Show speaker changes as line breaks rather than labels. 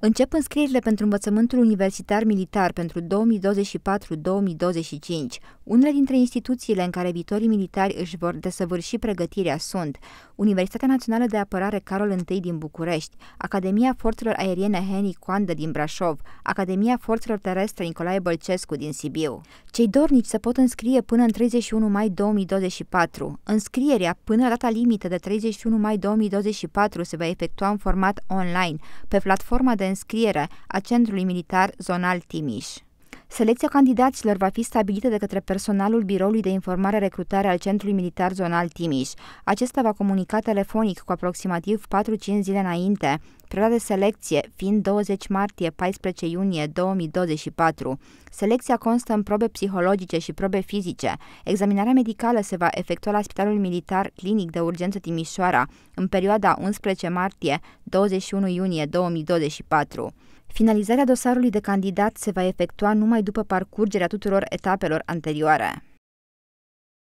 Încep înscrierile pentru învățământul universitar militar pentru 2024-2025. Unele dintre instituțiile în care viitorii militari își vor desăvârși pregătirea sunt Universitatea Națională de Apărare Carol I din București, Academia Forțelor Aeriene Henry Coandă din Brașov, Academia Forțelor Terestre Nicolae Bălcescu din Sibiu. Cei dornici se pot înscrie până în 31 mai 2024. Înscrierea până la data limită de 31 mai 2024 se va efectua în format online, pe platforma de înscriere a Centrului Militar Zonal Timiș. Selecția candidaților va fi stabilită de către personalul Biroului de Informare Recrutare al Centrului Militar Zonal Timiș. Acesta va comunica telefonic cu aproximativ 4-5 zile înainte, perioada de selecție fiind 20 martie-14 iunie 2024. Selecția constă în probe psihologice și probe fizice. Examinarea medicală se va efectua la Spitalul Militar Clinic de Urgență Timișoara în perioada 11 martie-21 iunie 2024. Finalizarea dosarului de candidat se va efectua numai după parcurgerea tuturor etapelor anterioare.